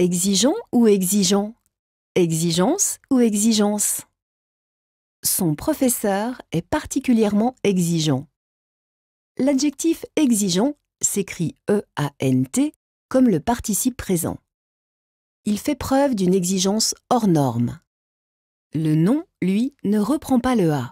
Exigeant ou exigeant Exigence ou exigence Son professeur est particulièrement exigeant. L'adjectif exigeant s'écrit E-A-N-T comme le participe présent. Il fait preuve d'une exigence hors norme. Le nom, lui, ne reprend pas le A.